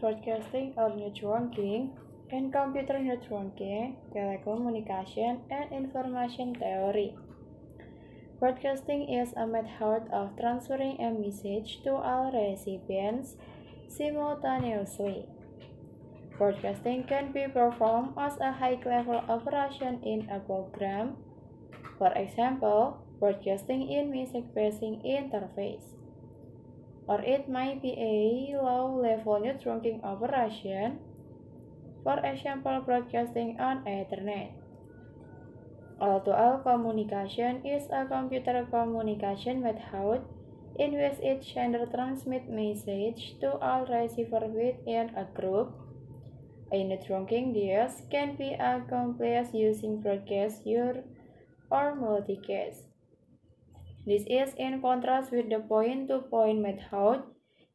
broadcasting or neutron king, and computer neutron king, telecommunication, and information theory. Broadcasting is a method of transferring a message to all recipients simultaneously. Broadcasting can be performed as a high level operation in a program. For example, broadcasting in music passing interface. or it might be a low-level networking operation, for example broadcasting on Ethernet. All-to-all communication is a computer communication method in which each sender transmit message to all receiver within a group. A networking device can be accomplished using broadcast or multicast. This is in contrast with the point-to-point -point method,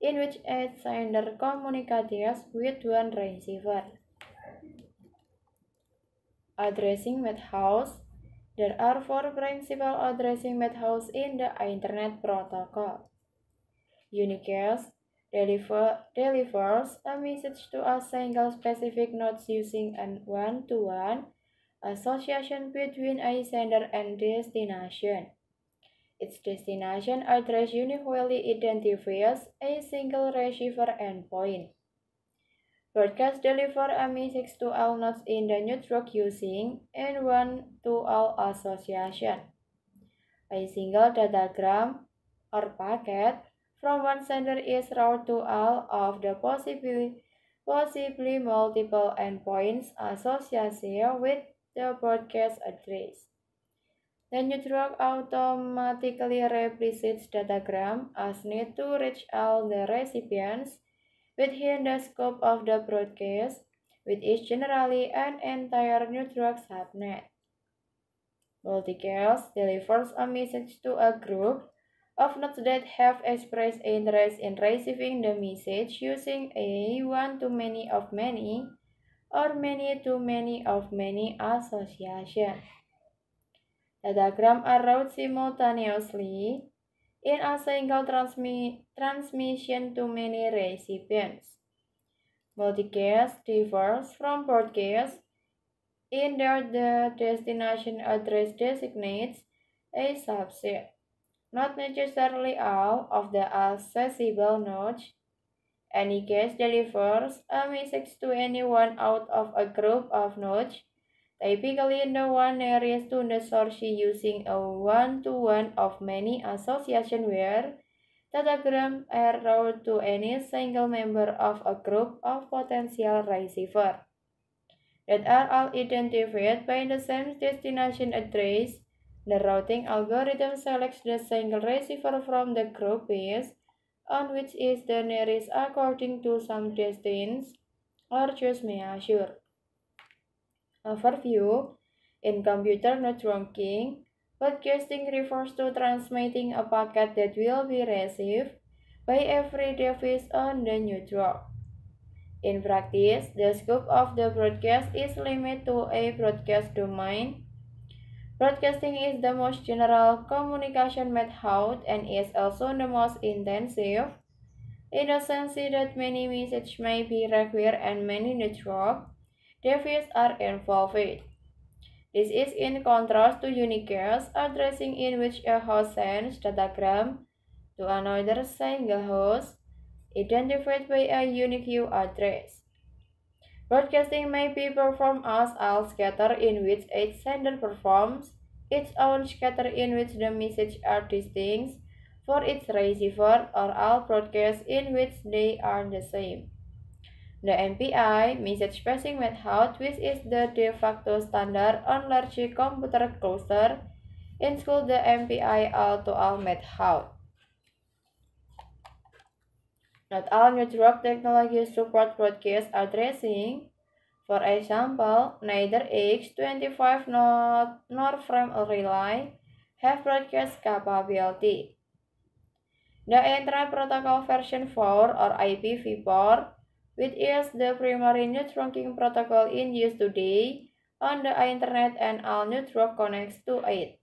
in which a sender communicates with one receiver. Addressing methods There are four principal addressing methods in the Internet Protocol. Unicast deliver, delivers a message to a single specific node using a one-to-one -one association between a sender and destination. Its destination address uniquely identifies a single receiver endpoint. Broadcast deliver ME6 to all nodes in the network using N1 to all association. A single datagram or packet from one sender is routed to all of the possibly, possibly multiple endpoints associated with the broadcast address. Then you drug automatically represents datagram as need to reach all the recipients within the scope of the broadcast, which is generally an entire new drug subnet. Multicast delivers a message to a group of nodes that have expressed interest in receiving the message using a one-to-many of many or many-to-many of many association. The diagram are routed simultaneously in a single transmi transmission to many recipients. Multicast differs from broadcast in that the destination address designates a subset, not necessarily all of the accessible nodes. Any case delivers a message to anyone out of a group of nodes Typically, the one area to the she using a one-to-one -one of many association where telegram are routed to any single member of a group of potential receiver that are all identified by the same destination address. The routing algorithm selects the single receiver from the group based on which is the nearest according to some distance or just measure. Uh, Overview In computer networking, broadcasting refers to transmitting a packet that will be received by every device on the network. In practice, the scope of the broadcast is limited to a broadcast domain. Broadcasting is the most general communication method and is also the most intensive in a sense that many messages may be required and many networks Davies are involved. This is in contrast to unigears addressing in which a host sends datagram to another single host identified by a unique U address. Broadcasting may be performed as all scatter in which each sender performs its own scatter in which the message are distinct for its receiver or all broadcasts in which they are the same. The MPI means passing method which is the de facto standard on large computer cluster. In school, the MPI all-to-all method. Not all network technologies support broadcast addressing. For example, neither X25 nor, nor Frame Relay have broadcast capability. The Entra Protocol version 4 or IPv4 which is the primary networking protocol in use today on the internet and all network connects to it.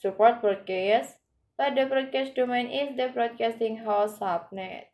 Support broadcast, but the broadcast domain is the broadcasting host subnet.